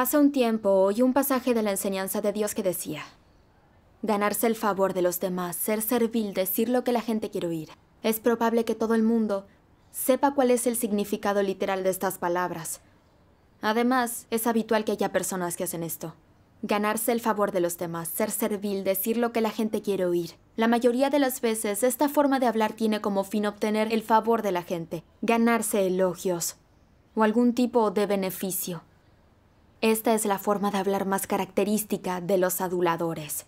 Hace un tiempo oí un pasaje de la enseñanza de Dios que decía, ganarse el favor de los demás, ser servil, decir lo que la gente quiere oír. Es probable que todo el mundo sepa cuál es el significado literal de estas palabras. Además, es habitual que haya personas que hacen esto. Ganarse el favor de los demás, ser servil, decir lo que la gente quiere oír. La mayoría de las veces, esta forma de hablar tiene como fin obtener el favor de la gente, ganarse elogios o algún tipo de beneficio. Esta es la forma de hablar más característica de los aduladores.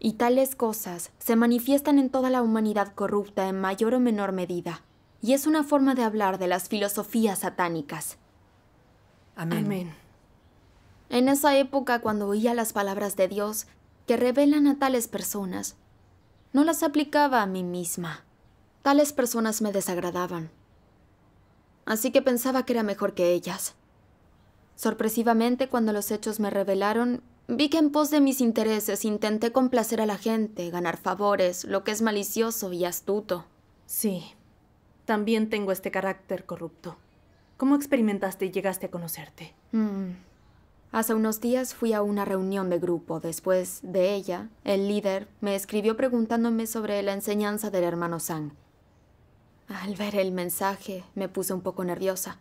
Y tales cosas se manifiestan en toda la humanidad corrupta en mayor o menor medida, y es una forma de hablar de las filosofías satánicas. Amén. En esa época, cuando oía las palabras de Dios que revelan a tales personas, no las aplicaba a mí misma. Tales personas me desagradaban. Así que pensaba que era mejor que ellas. Sorpresivamente, cuando los hechos me revelaron, vi que en pos de mis intereses intenté complacer a la gente, ganar favores, lo que es malicioso y astuto. Sí, también tengo este carácter corrupto. ¿Cómo experimentaste y llegaste a conocerte? Mm. Hace unos días fui a una reunión de grupo. Después de ella, el líder me escribió preguntándome sobre la enseñanza del hermano Sang. Al ver el mensaje, me puse un poco nerviosa.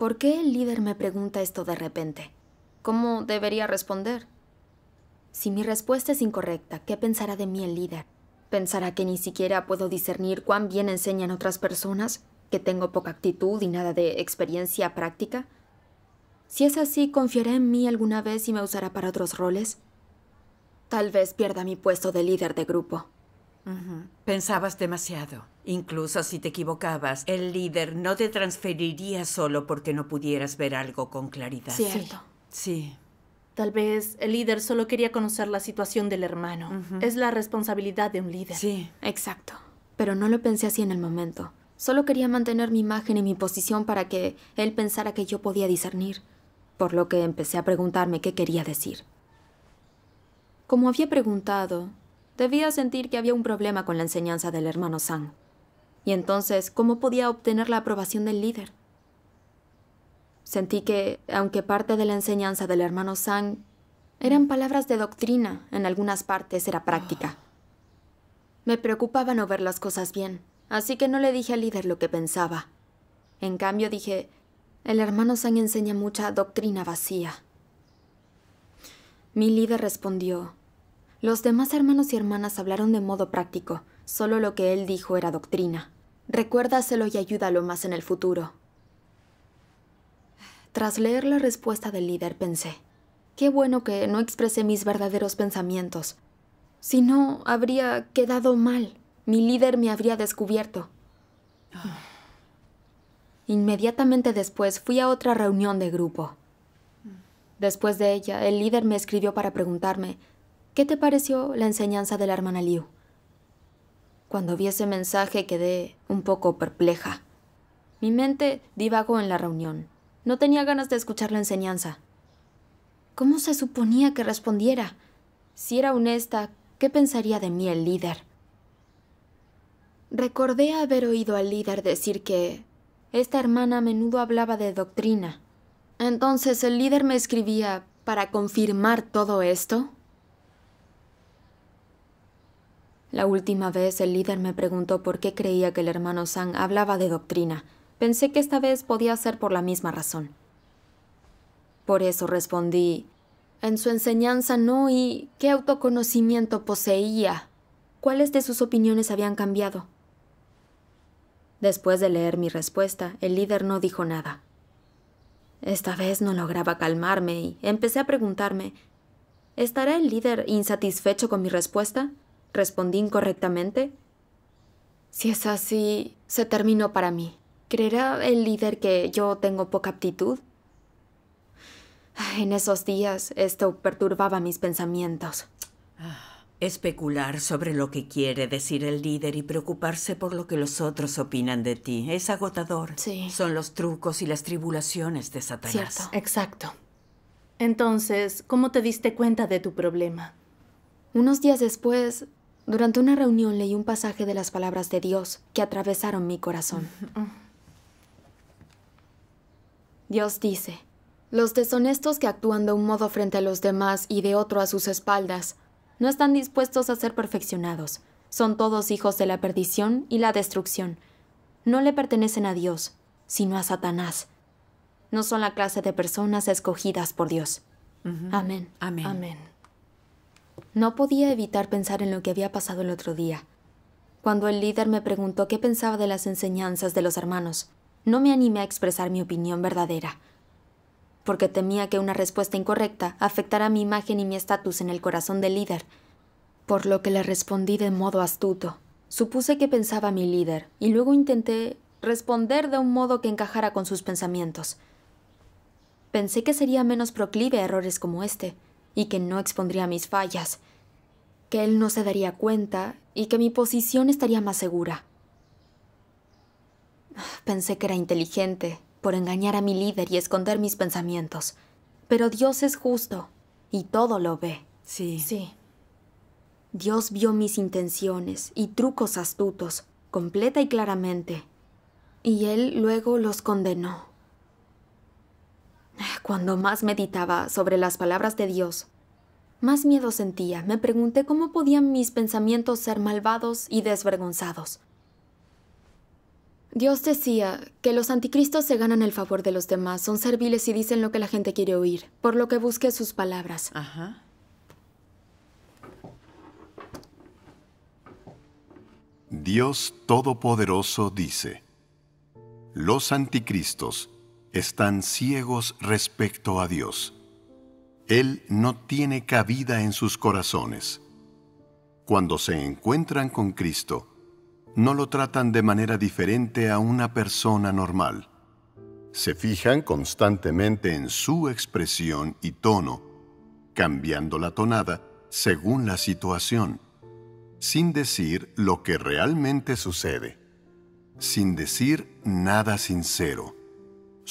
¿Por qué el líder me pregunta esto de repente? ¿Cómo debería responder? Si mi respuesta es incorrecta, ¿qué pensará de mí el líder? ¿Pensará que ni siquiera puedo discernir cuán bien enseñan otras personas? ¿Que tengo poca actitud y nada de experiencia práctica? Si es así, ¿confiará en mí alguna vez y me usará para otros roles? Tal vez pierda mi puesto de líder de grupo. Pensabas demasiado. Incluso si te equivocabas, el líder no te transferiría solo porque no pudieras ver algo con claridad. Cierto. Sí. Tal vez el líder solo quería conocer la situación del hermano. Es la responsabilidad de un líder. Sí. Exacto. Pero no lo pensé así en el momento. Solo quería mantener mi imagen y mi posición para que él pensara que yo podía discernir. Por lo que empecé a preguntarme qué quería decir. Como había preguntado, Debía sentir que había un problema con la enseñanza del hermano Sang, Y entonces, ¿cómo podía obtener la aprobación del líder? Sentí que, aunque parte de la enseñanza del hermano Sang eran palabras de doctrina, en algunas partes era práctica. Me preocupaba no ver las cosas bien, así que no le dije al líder lo que pensaba. En cambio dije, el hermano San enseña mucha doctrina vacía. Mi líder respondió, los demás hermanos y hermanas hablaron de modo práctico, solo lo que él dijo era doctrina. Recuérdaselo y ayúdalo más en el futuro. Tras leer la respuesta del líder pensé, qué bueno que no expresé mis verdaderos pensamientos. Si no, habría quedado mal. Mi líder me habría descubierto. Inmediatamente después fui a otra reunión de grupo. Después de ella, el líder me escribió para preguntarme ¿Qué te pareció la enseñanza de la hermana Liu? Cuando vi ese mensaje quedé un poco perpleja. Mi mente divagó en la reunión. No tenía ganas de escuchar la enseñanza. ¿Cómo se suponía que respondiera? Si era honesta, ¿qué pensaría de mí el líder? Recordé haber oído al líder decir que esta hermana a menudo hablaba de doctrina. Entonces el líder me escribía para confirmar todo esto. La última vez el líder me preguntó por qué creía que el hermano San hablaba de doctrina. Pensé que esta vez podía ser por la misma razón. Por eso respondí, en su enseñanza no y qué autoconocimiento poseía. ¿Cuáles de sus opiniones habían cambiado? Después de leer mi respuesta, el líder no dijo nada. Esta vez no lograba calmarme y empecé a preguntarme, ¿estará el líder insatisfecho con mi respuesta? ¿Respondí incorrectamente? Si es así, se terminó para mí. ¿Creerá el líder que yo tengo poca aptitud? En esos días, esto perturbaba mis pensamientos. Ah, especular sobre lo que quiere decir el líder y preocuparse por lo que los otros opinan de ti es agotador. Sí. Son los trucos y las tribulaciones de Satanás. Cierto. Exacto. Entonces, ¿cómo te diste cuenta de tu problema? Unos días después, durante una reunión leí un pasaje de las palabras de Dios que atravesaron mi corazón. Dios dice, los deshonestos que actúan de un modo frente a los demás y de otro a sus espaldas no están dispuestos a ser perfeccionados. Son todos hijos de la perdición y la destrucción. No le pertenecen a Dios, sino a Satanás. No son la clase de personas escogidas por Dios. Amén. Amén. Amén. No podía evitar pensar en lo que había pasado el otro día. Cuando el líder me preguntó qué pensaba de las enseñanzas de los hermanos, no me animé a expresar mi opinión verdadera, porque temía que una respuesta incorrecta afectara mi imagen y mi estatus en el corazón del líder, por lo que le respondí de modo astuto. Supuse que pensaba mi líder y luego intenté responder de un modo que encajara con sus pensamientos. Pensé que sería menos proclive a errores como este, y que no expondría mis fallas, que él no se daría cuenta y que mi posición estaría más segura. Pensé que era inteligente por engañar a mi líder y esconder mis pensamientos, pero Dios es justo y todo lo ve. Sí. Sí. Dios vio mis intenciones y trucos astutos, completa y claramente, y él luego los condenó. Cuando más meditaba sobre las palabras de Dios, más miedo sentía. Me pregunté cómo podían mis pensamientos ser malvados y desvergonzados. Dios decía que los anticristos se ganan el favor de los demás, son serviles y dicen lo que la gente quiere oír, por lo que busque sus palabras. Ajá. Dios Todopoderoso dice, los anticristos están ciegos respecto a Dios. Él no tiene cabida en sus corazones. Cuando se encuentran con Cristo, no lo tratan de manera diferente a una persona normal. Se fijan constantemente en su expresión y tono, cambiando la tonada según la situación, sin decir lo que realmente sucede, sin decir nada sincero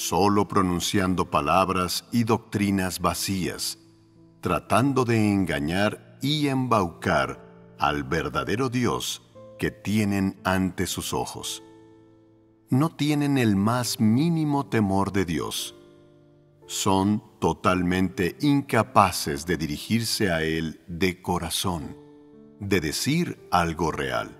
solo pronunciando palabras y doctrinas vacías, tratando de engañar y embaucar al verdadero Dios que tienen ante sus ojos. No tienen el más mínimo temor de Dios. Son totalmente incapaces de dirigirse a Él de corazón, de decir algo real.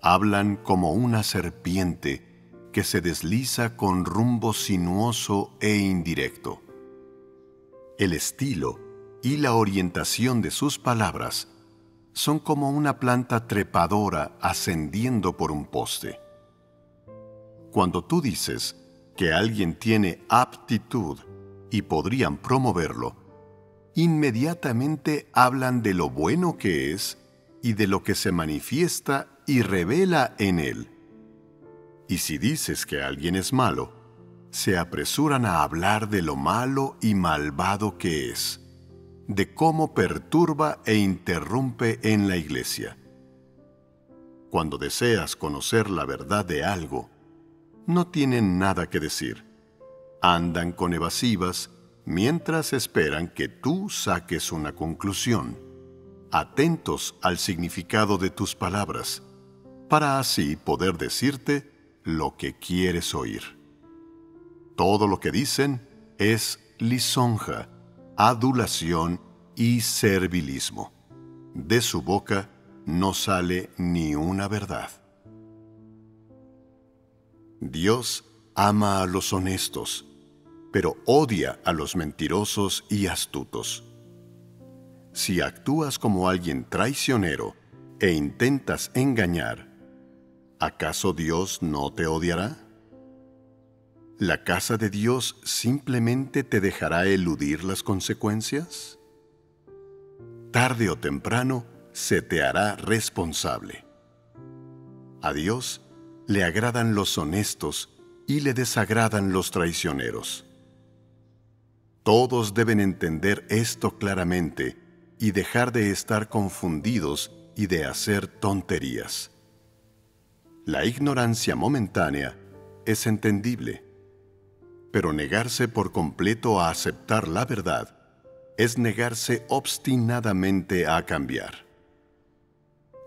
Hablan como una serpiente, que se desliza con rumbo sinuoso e indirecto. El estilo y la orientación de sus palabras son como una planta trepadora ascendiendo por un poste. Cuando tú dices que alguien tiene aptitud y podrían promoverlo, inmediatamente hablan de lo bueno que es y de lo que se manifiesta y revela en él y si dices que alguien es malo, se apresuran a hablar de lo malo y malvado que es, de cómo perturba e interrumpe en la iglesia. Cuando deseas conocer la verdad de algo, no tienen nada que decir. Andan con evasivas mientras esperan que tú saques una conclusión, atentos al significado de tus palabras, para así poder decirte lo que quieres oír. Todo lo que dicen es lisonja, adulación y servilismo. De su boca no sale ni una verdad. Dios ama a los honestos, pero odia a los mentirosos y astutos. Si actúas como alguien traicionero e intentas engañar, ¿acaso Dios no te odiará? ¿La casa de Dios simplemente te dejará eludir las consecuencias? Tarde o temprano se te hará responsable. A Dios le agradan los honestos y le desagradan los traicioneros. Todos deben entender esto claramente y dejar de estar confundidos y de hacer tonterías. La ignorancia momentánea es entendible, pero negarse por completo a aceptar la verdad es negarse obstinadamente a cambiar.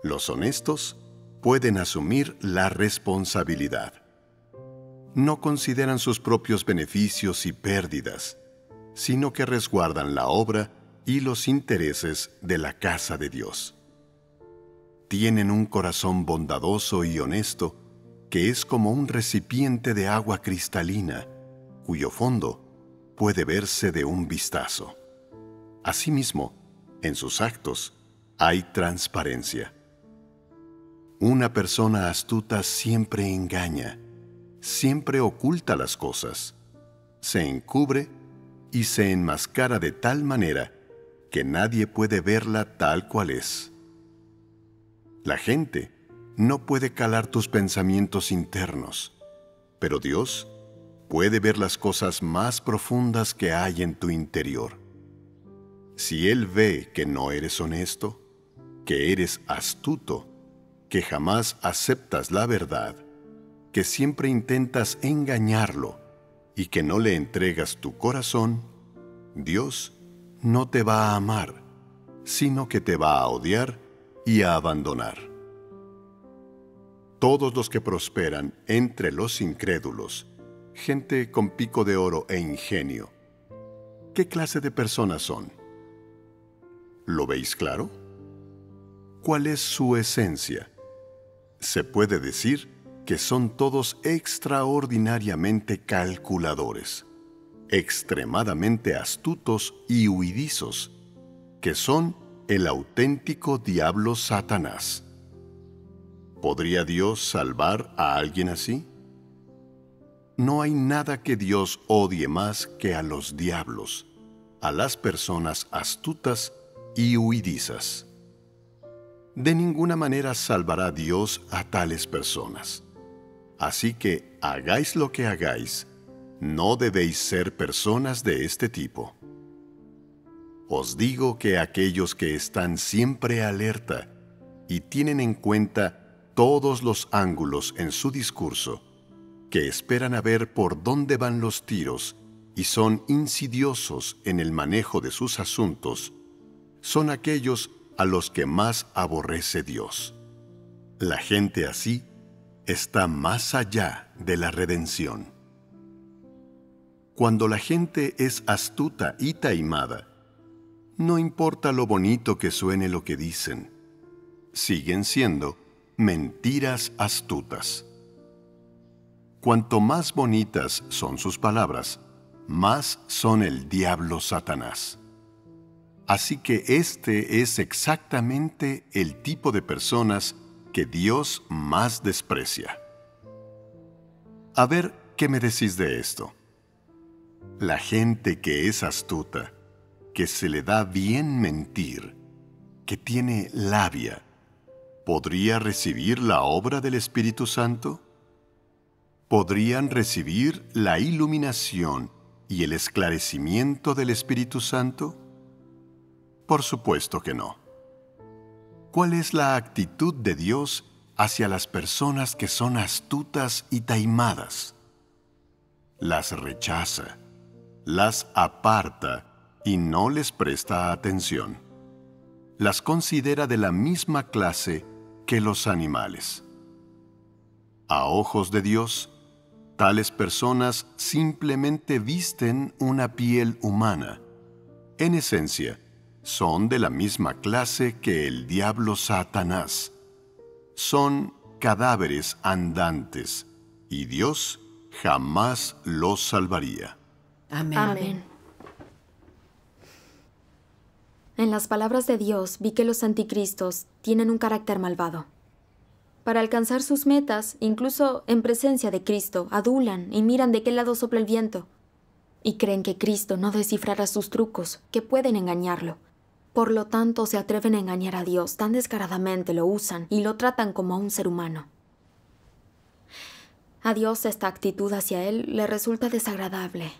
Los honestos pueden asumir la responsabilidad. No consideran sus propios beneficios y pérdidas, sino que resguardan la obra y los intereses de la casa de Dios tienen un corazón bondadoso y honesto que es como un recipiente de agua cristalina, cuyo fondo puede verse de un vistazo. Asimismo, en sus actos hay transparencia. Una persona astuta siempre engaña, siempre oculta las cosas, se encubre y se enmascara de tal manera que nadie puede verla tal cual es. La gente no puede calar tus pensamientos internos, pero Dios puede ver las cosas más profundas que hay en tu interior. Si Él ve que no eres honesto, que eres astuto, que jamás aceptas la verdad, que siempre intentas engañarlo y que no le entregas tu corazón, Dios no te va a amar, sino que te va a odiar y a abandonar. Todos los que prosperan entre los incrédulos, gente con pico de oro e ingenio, ¿qué clase de personas son? ¿Lo veis claro? ¿Cuál es su esencia? Se puede decir que son todos extraordinariamente calculadores, extremadamente astutos y huidizos, que son el auténtico diablo Satanás. ¿Podría Dios salvar a alguien así? No hay nada que Dios odie más que a los diablos, a las personas astutas y huidizas. De ninguna manera salvará Dios a tales personas. Así que hagáis lo que hagáis, no debéis ser personas de este tipo. Os digo que aquellos que están siempre alerta y tienen en cuenta todos los ángulos en su discurso, que esperan a ver por dónde van los tiros y son insidiosos en el manejo de sus asuntos, son aquellos a los que más aborrece Dios. La gente así está más allá de la redención. Cuando la gente es astuta y taimada, no importa lo bonito que suene lo que dicen, siguen siendo mentiras astutas. Cuanto más bonitas son sus palabras, más son el diablo Satanás. Así que este es exactamente el tipo de personas que Dios más desprecia. A ver, ¿qué me decís de esto? La gente que es astuta que se le da bien mentir, que tiene labia, ¿podría recibir la obra del Espíritu Santo? ¿Podrían recibir la iluminación y el esclarecimiento del Espíritu Santo? Por supuesto que no. ¿Cuál es la actitud de Dios hacia las personas que son astutas y taimadas? Las rechaza, las aparta, y no les presta atención. Las considera de la misma clase que los animales. A ojos de Dios, tales personas simplemente visten una piel humana. En esencia, son de la misma clase que el diablo Satanás. Son cadáveres andantes y Dios jamás los salvaría. Amén. En las palabras de Dios vi que los anticristos tienen un carácter malvado. Para alcanzar sus metas, incluso en presencia de Cristo, adulan y miran de qué lado sopla el viento. Y creen que Cristo no descifrará sus trucos, que pueden engañarlo. Por lo tanto, se atreven a engañar a Dios, tan descaradamente lo usan y lo tratan como a un ser humano. A Dios esta actitud hacia Él le resulta desagradable.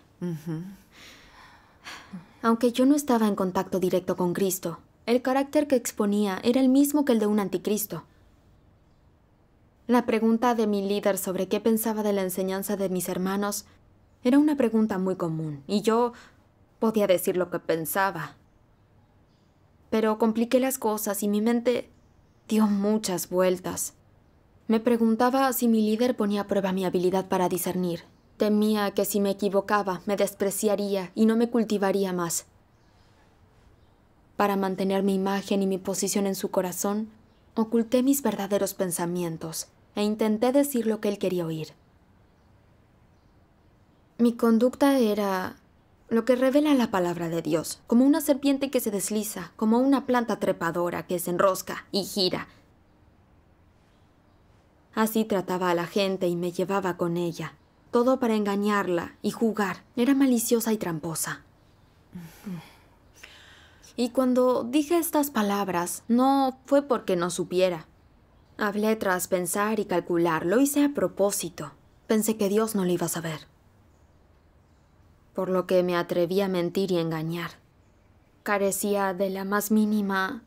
Aunque yo no estaba en contacto directo con Cristo, el carácter que exponía era el mismo que el de un anticristo. La pregunta de mi líder sobre qué pensaba de la enseñanza de mis hermanos era una pregunta muy común, y yo podía decir lo que pensaba. Pero compliqué las cosas y mi mente dio muchas vueltas. Me preguntaba si mi líder ponía a prueba mi habilidad para discernir, Temía que si me equivocaba me despreciaría y no me cultivaría más. Para mantener mi imagen y mi posición en su corazón, oculté mis verdaderos pensamientos e intenté decir lo que él quería oír. Mi conducta era lo que revela la palabra de Dios, como una serpiente que se desliza, como una planta trepadora que se enrosca y gira. Así trataba a la gente y me llevaba con ella. Todo para engañarla y jugar. Era maliciosa y tramposa. Y cuando dije estas palabras, no fue porque no supiera. Hablé tras pensar y calcular. Lo hice a propósito. Pensé que Dios no lo iba a saber. Por lo que me atreví a mentir y engañar. Carecía de la más mínima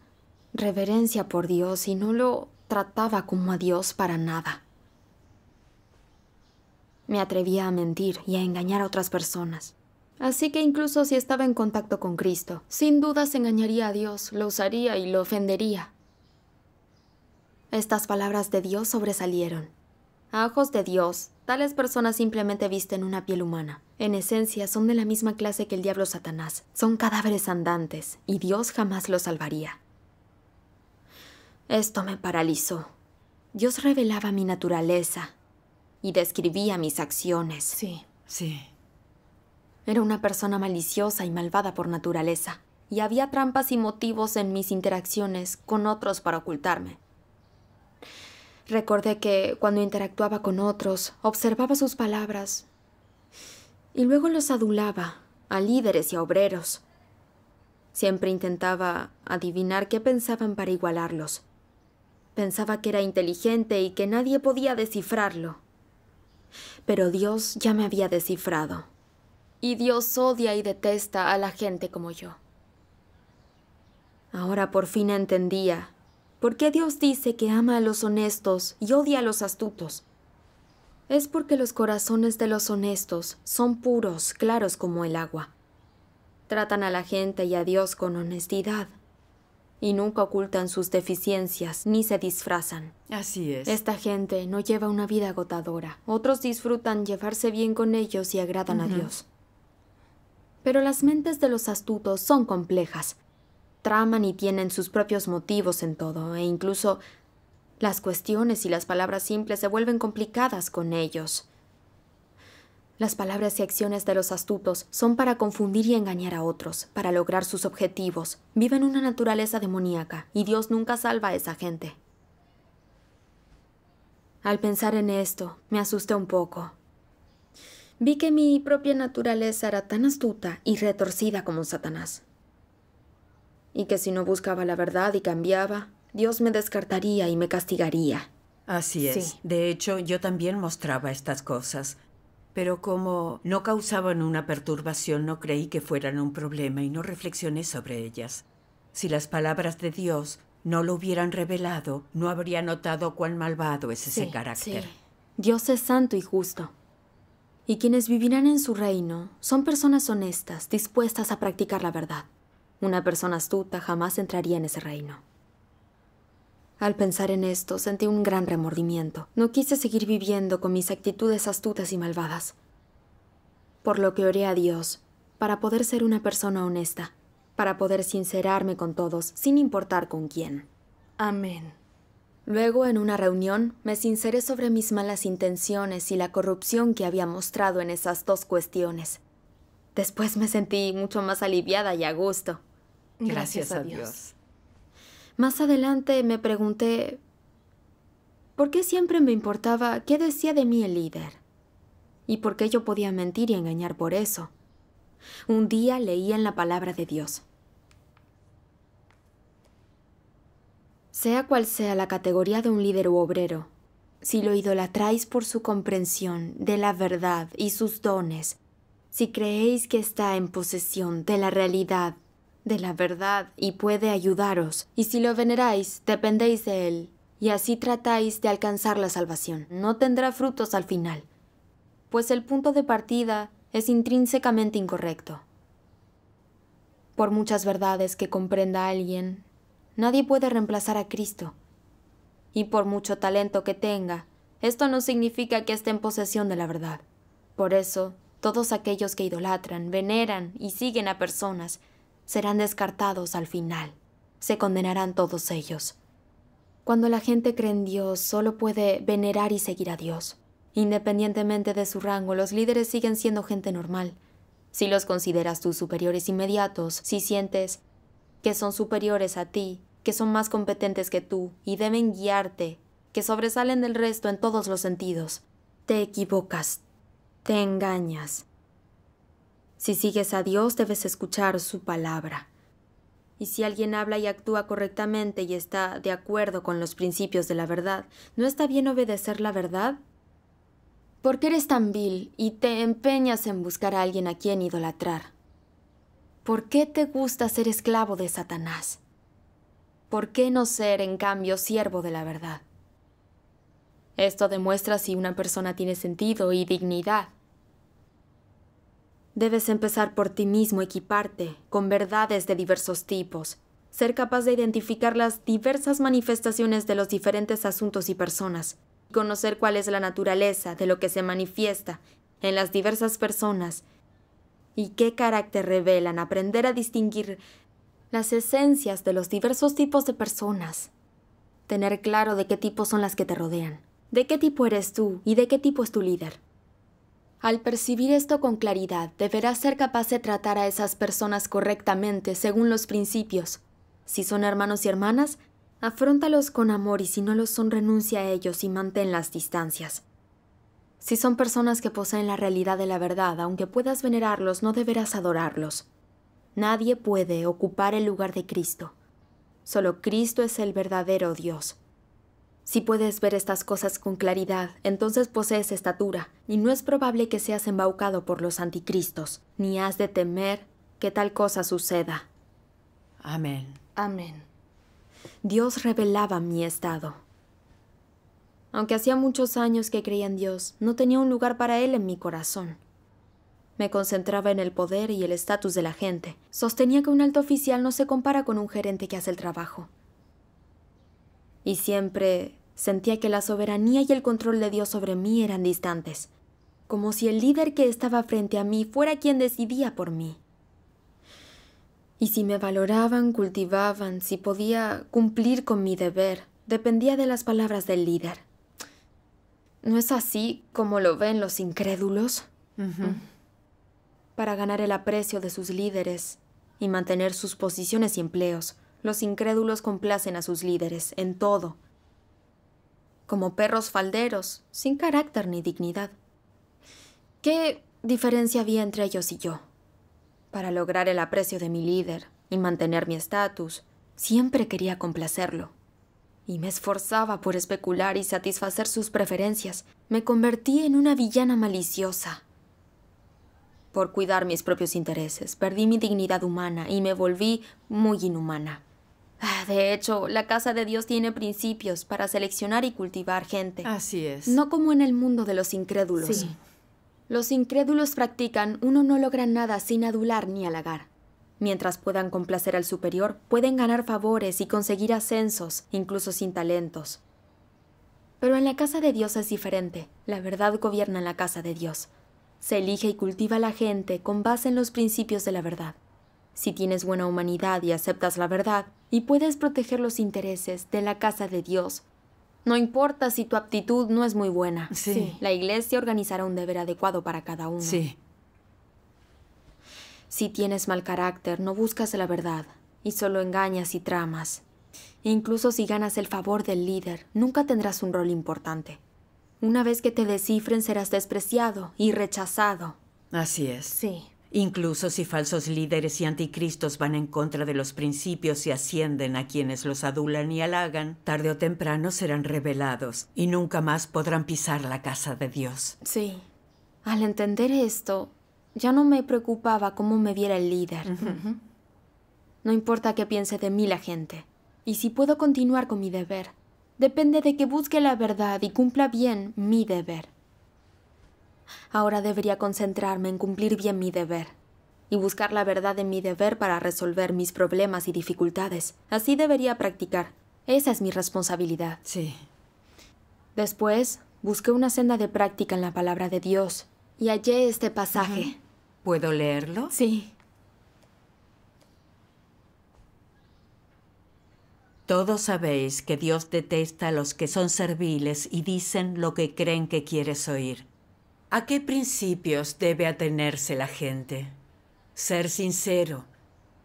reverencia por Dios y no lo trataba como a Dios para nada. Me atrevía a mentir y a engañar a otras personas. Así que incluso si estaba en contacto con Cristo, sin duda se engañaría a Dios, lo usaría y lo ofendería. Estas palabras de Dios sobresalieron. A ojos de Dios, tales personas simplemente visten una piel humana. En esencia, son de la misma clase que el diablo Satanás. Son cadáveres andantes, y Dios jamás los salvaría. Esto me paralizó. Dios revelaba mi naturaleza, y describía mis acciones. Sí, sí. Era una persona maliciosa y malvada por naturaleza, y había trampas y motivos en mis interacciones con otros para ocultarme. Recordé que cuando interactuaba con otros, observaba sus palabras y luego los adulaba a líderes y a obreros. Siempre intentaba adivinar qué pensaban para igualarlos. Pensaba que era inteligente y que nadie podía descifrarlo pero Dios ya me había descifrado. Y Dios odia y detesta a la gente como yo. Ahora por fin entendía por qué Dios dice que ama a los honestos y odia a los astutos. Es porque los corazones de los honestos son puros, claros como el agua. Tratan a la gente y a Dios con honestidad, y nunca ocultan sus deficiencias ni se disfrazan. Así es. Esta gente no lleva una vida agotadora. Otros disfrutan llevarse bien con ellos y agradan a Dios. Pero las mentes de los astutos son complejas. Traman y tienen sus propios motivos en todo, e incluso las cuestiones y las palabras simples se vuelven complicadas con ellos. Las palabras y acciones de los astutos son para confundir y engañar a otros, para lograr sus objetivos. Viven una naturaleza demoníaca y Dios nunca salva a esa gente. Al pensar en esto, me asusté un poco. Vi que mi propia naturaleza era tan astuta y retorcida como Satanás. Y que si no buscaba la verdad y cambiaba, Dios me descartaría y me castigaría. Así es. De hecho, yo también mostraba estas cosas pero como no causaban una perturbación no creí que fueran un problema y no reflexioné sobre ellas. Si las palabras de Dios no lo hubieran revelado, no habría notado cuán malvado es ese carácter. Dios es santo y justo. Y quienes vivirán en su reino son personas honestas, dispuestas a practicar la verdad. Una persona astuta jamás entraría en ese reino. Al pensar en esto, sentí un gran remordimiento. No quise seguir viviendo con mis actitudes astutas y malvadas. Por lo que oré a Dios, para poder ser una persona honesta, para poder sincerarme con todos, sin importar con quién. Amén. Luego, en una reunión, me sinceré sobre mis malas intenciones y la corrupción que había mostrado en esas dos cuestiones. Después me sentí mucho más aliviada y a gusto. Gracias, a Dios. Más adelante me pregunté, ¿por qué siempre me importaba qué decía de mí el líder? ¿Y por qué yo podía mentir y engañar por eso? Un día leí en la palabra de Dios. Sea cual sea la categoría de un líder u obrero, si lo idolatráis por su comprensión de la verdad y sus dones, si creéis que está en posesión de la realidad de la verdad y puede ayudaros, y si lo veneráis, dependéis de él, y así tratáis de alcanzar la salvación. No tendrá frutos al final, pues el punto de partida es intrínsecamente incorrecto. Por muchas verdades que comprenda alguien, nadie puede reemplazar a Cristo. Y por mucho talento que tenga, esto no significa que esté en posesión de la verdad. Por eso, todos aquellos que idolatran, veneran y siguen a personas serán descartados al final. Se condenarán todos ellos. Cuando la gente cree en Dios, solo puede venerar y seguir a Dios. Independientemente de su rango, los líderes siguen siendo gente normal. Si los consideras tus superiores inmediatos, si sientes que son superiores a ti, que son más competentes que tú y deben guiarte, que sobresalen del resto en todos los sentidos, te equivocas, te engañas. Si sigues a Dios debes escuchar su palabra. Y si alguien habla y actúa correctamente y está de acuerdo con los principios de la verdad, ¿no está bien obedecer la verdad? ¿Por qué eres tan vil y te empeñas en buscar a alguien a quien idolatrar? ¿Por qué te gusta ser esclavo de Satanás? ¿Por qué no ser, en cambio, siervo de la verdad? Esto demuestra si una persona tiene sentido y dignidad. Debes empezar por ti mismo, equiparte con verdades de diversos tipos, ser capaz de identificar las diversas manifestaciones de los diferentes asuntos y personas, conocer cuál es la naturaleza de lo que se manifiesta en las diversas personas y qué carácter revelan, aprender a distinguir las esencias de los diversos tipos de personas, tener claro de qué tipo son las que te rodean, de qué tipo eres tú y de qué tipo es tu líder. Al percibir esto con claridad, deberás ser capaz de tratar a esas personas correctamente según los principios. Si son hermanos y hermanas, afróntalos con amor y si no lo son, renuncia a ellos y mantén las distancias. Si son personas que poseen la realidad de la verdad, aunque puedas venerarlos, no deberás adorarlos. Nadie puede ocupar el lugar de Cristo. Solo Cristo es el verdadero Dios. Si puedes ver estas cosas con claridad, entonces posees estatura, y no es probable que seas embaucado por los anticristos, ni has de temer que tal cosa suceda. Amén. Amén. Dios revelaba mi estado. Aunque hacía muchos años que creía en Dios, no tenía un lugar para Él en mi corazón. Me concentraba en el poder y el estatus de la gente. Sostenía que un alto oficial no se compara con un gerente que hace el trabajo y siempre sentía que la soberanía y el control de Dios sobre mí eran distantes, como si el líder que estaba frente a mí fuera quien decidía por mí. Y si me valoraban, cultivaban, si podía cumplir con mi deber, dependía de las palabras del líder. ¿No es así como lo ven los incrédulos? Para ganar el aprecio de sus líderes y mantener sus posiciones y empleos, los incrédulos complacen a sus líderes en todo, como perros falderos, sin carácter ni dignidad. ¿Qué diferencia había entre ellos y yo? Para lograr el aprecio de mi líder y mantener mi estatus, siempre quería complacerlo. Y me esforzaba por especular y satisfacer sus preferencias. Me convertí en una villana maliciosa. Por cuidar mis propios intereses, perdí mi dignidad humana y me volví muy inhumana. Ah, de hecho, la casa de Dios tiene principios para seleccionar y cultivar gente. Así es. No como en el mundo de los incrédulos. Sí. Los incrédulos practican uno no logra nada sin adular ni halagar. Mientras puedan complacer al superior, pueden ganar favores y conseguir ascensos, incluso sin talentos. Pero en la casa de Dios es diferente. La verdad gobierna en la casa de Dios. Se elige y cultiva a la gente con base en los principios de la verdad si tienes buena humanidad y aceptas la verdad, y puedes proteger los intereses de la casa de Dios. No importa si tu aptitud no es muy buena. Sí. La iglesia organizará un deber adecuado para cada uno. Sí. Si tienes mal carácter, no buscas la verdad y solo engañas y tramas. Incluso si ganas el favor del líder, nunca tendrás un rol importante. Una vez que te descifren, serás despreciado y rechazado. Así es. Sí. Incluso si falsos líderes y anticristos van en contra de los principios y ascienden a quienes los adulan y halagan, tarde o temprano serán revelados y nunca más podrán pisar la casa de Dios. Sí. Al entender esto, ya no me preocupaba cómo me viera el líder. No importa qué piense de mí la gente. Y si puedo continuar con mi deber, depende de que busque la verdad y cumpla bien mi deber. Ahora debería concentrarme en cumplir bien mi deber y buscar la verdad en mi deber para resolver mis problemas y dificultades. Así debería practicar. Esa es mi responsabilidad. Sí. Después, busqué una senda de práctica en la palabra de Dios y hallé este pasaje. ¿Puedo leerlo? Sí. Todos sabéis que Dios detesta a los que son serviles y dicen lo que creen que quieres oír. ¿A qué principios debe atenerse la gente? Ser sincero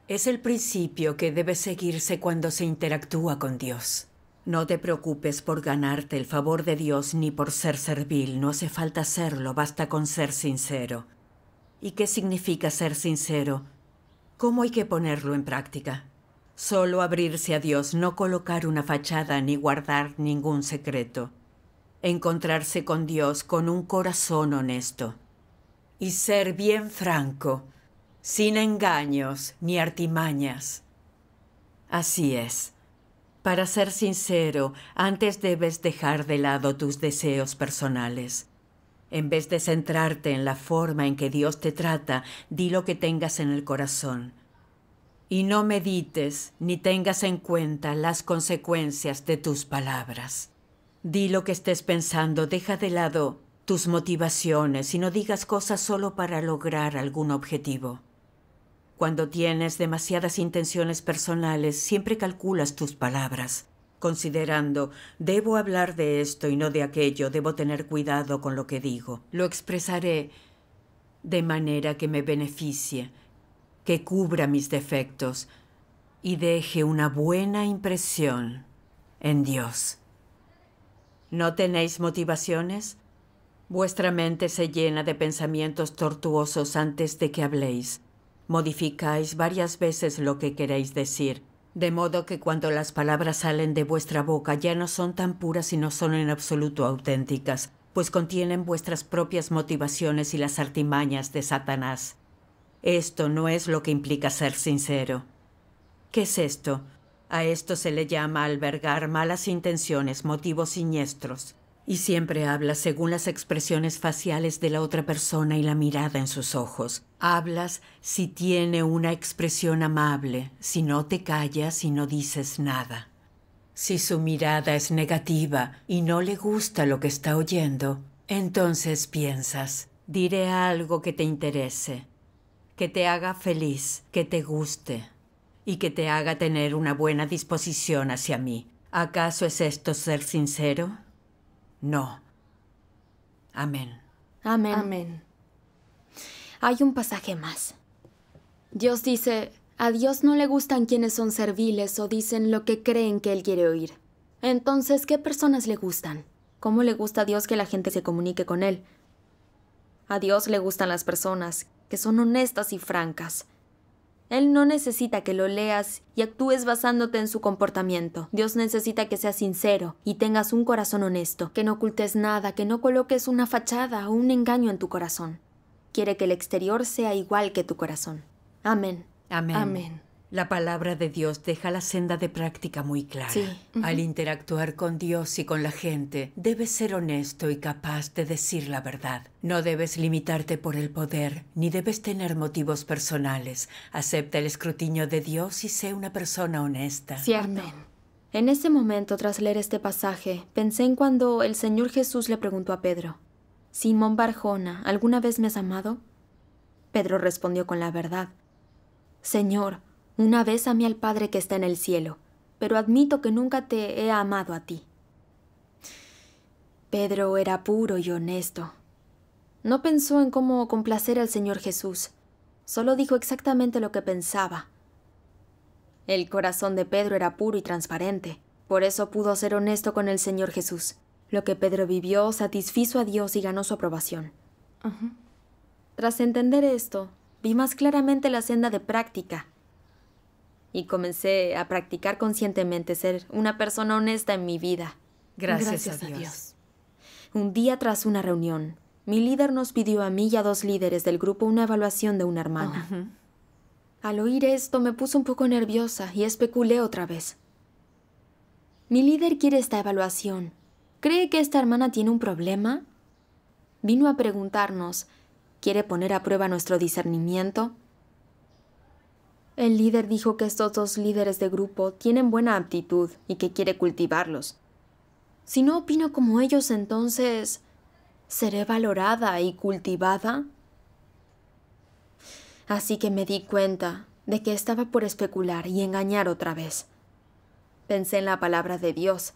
es el principio que debe seguirse cuando se interactúa con Dios. No te preocupes por ganarte el favor de Dios ni por ser servil, no hace falta serlo, basta con ser sincero. ¿Y qué significa ser sincero? ¿Cómo hay que ponerlo en práctica? Solo abrirse a Dios, no colocar una fachada ni guardar ningún secreto encontrarse con Dios con un corazón honesto y ser bien franco, sin engaños ni artimañas. Así es. Para ser sincero, antes debes dejar de lado tus deseos personales. En vez de centrarte en la forma en que Dios te trata, di lo que tengas en el corazón. Y no medites ni tengas en cuenta las consecuencias de tus palabras. Di lo que estés pensando, deja de lado tus motivaciones y no digas cosas solo para lograr algún objetivo. Cuando tienes demasiadas intenciones personales, siempre calculas tus palabras, considerando, debo hablar de esto y no de aquello, debo tener cuidado con lo que digo. Lo expresaré de manera que me beneficie, que cubra mis defectos y deje una buena impresión en Dios. ¿No tenéis motivaciones? Vuestra mente se llena de pensamientos tortuosos antes de que habléis. Modificáis varias veces lo que queréis decir, de modo que cuando las palabras salen de vuestra boca ya no son tan puras y no son en absoluto auténticas, pues contienen vuestras propias motivaciones y las artimañas de Satanás. Esto no es lo que implica ser sincero. ¿Qué es esto? A esto se le llama albergar malas intenciones, motivos siniestros. Y siempre hablas según las expresiones faciales de la otra persona y la mirada en sus ojos. Hablas si tiene una expresión amable, si no te callas y no dices nada. Si su mirada es negativa y no le gusta lo que está oyendo, entonces piensas, diré algo que te interese, que te haga feliz, que te guste, y que te haga tener una buena disposición hacia mí. ¿Acaso es esto ser sincero? No. Amén. Amén. Hay un pasaje más. Dios dice, a Dios no le gustan quienes son serviles o dicen lo que creen que Él quiere oír. Entonces, ¿qué personas le gustan? ¿Cómo le gusta a Dios que la gente se comunique con Él? A Dios le gustan las personas que son honestas y francas, él no necesita que lo leas y actúes basándote en su comportamiento. Dios necesita que seas sincero y tengas un corazón honesto, que no ocultes nada, que no coloques una fachada o un engaño en tu corazón. Quiere que el exterior sea igual que tu corazón. Amén. Amén. Amén. La palabra de Dios deja la senda de práctica muy clara. Al interactuar con Dios y con la gente, debes ser honesto y capaz de decir la verdad. No debes limitarte por el poder, ni debes tener motivos personales. Acepta el escrutinio de Dios y sé una persona honesta. En ese momento, tras leer este pasaje, pensé en cuando el Señor Jesús le preguntó a Pedro, Simón Barjona, ¿alguna vez me has amado? Pedro respondió con la verdad, Señor, una vez amé al Padre que está en el cielo, pero admito que nunca te he amado a ti. Pedro era puro y honesto. No pensó en cómo complacer al Señor Jesús, solo dijo exactamente lo que pensaba. El corazón de Pedro era puro y transparente, por eso pudo ser honesto con el Señor Jesús. Lo que Pedro vivió satisfizo a Dios y ganó su aprobación. Tras entender esto, vi más claramente la senda de práctica y comencé a practicar conscientemente ser una persona honesta en mi vida. Gracias, a, Dios. Un día tras una reunión, mi líder nos pidió a mí y a dos líderes del grupo una evaluación de una hermana. Al oír esto me puse un poco nerviosa y especulé otra vez. Mi líder quiere esta evaluación. ¿Cree que esta hermana tiene un problema? Vino a preguntarnos, ¿quiere poner a prueba nuestro discernimiento? El líder dijo que estos dos líderes de grupo tienen buena aptitud y que quiere cultivarlos. Si no opino como ellos, entonces... ¿Seré valorada y cultivada? Así que me di cuenta de que estaba por especular y engañar otra vez. Pensé en la palabra de Dios.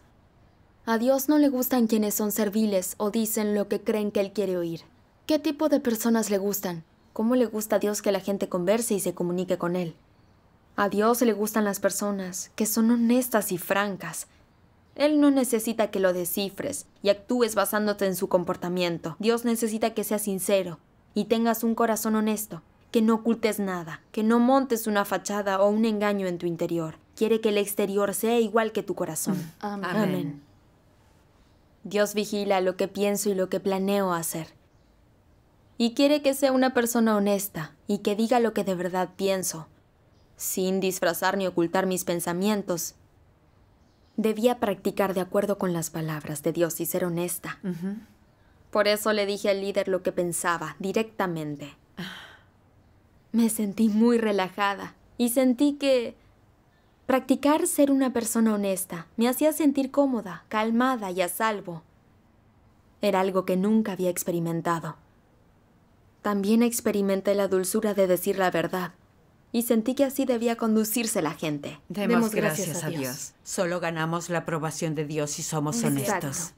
A Dios no le gustan quienes son serviles o dicen lo que creen que Él quiere oír. ¿Qué tipo de personas le gustan? ¿Cómo le gusta a Dios que la gente converse y se comunique con Él? A Dios le gustan las personas que son honestas y francas. Él no necesita que lo descifres y actúes basándote en su comportamiento. Dios necesita que seas sincero y tengas un corazón honesto, que no ocultes nada, que no montes una fachada o un engaño en tu interior. Quiere que el exterior sea igual que tu corazón. Amén. Dios vigila lo que pienso y lo que planeo hacer. Y quiere que sea una persona honesta y que diga lo que de verdad pienso, sin disfrazar ni ocultar mis pensamientos. Debía practicar de acuerdo con las palabras de Dios y ser honesta. Por eso le dije al líder lo que pensaba directamente. Ah. Me sentí muy relajada y sentí que practicar ser una persona honesta me hacía sentir cómoda, calmada y a salvo. Era algo que nunca había experimentado. También experimenté la dulzura de decir la verdad y sentí que así debía conducirse la gente. Demos, gracias, a Dios. Solo ganamos la aprobación de Dios si somos honestos.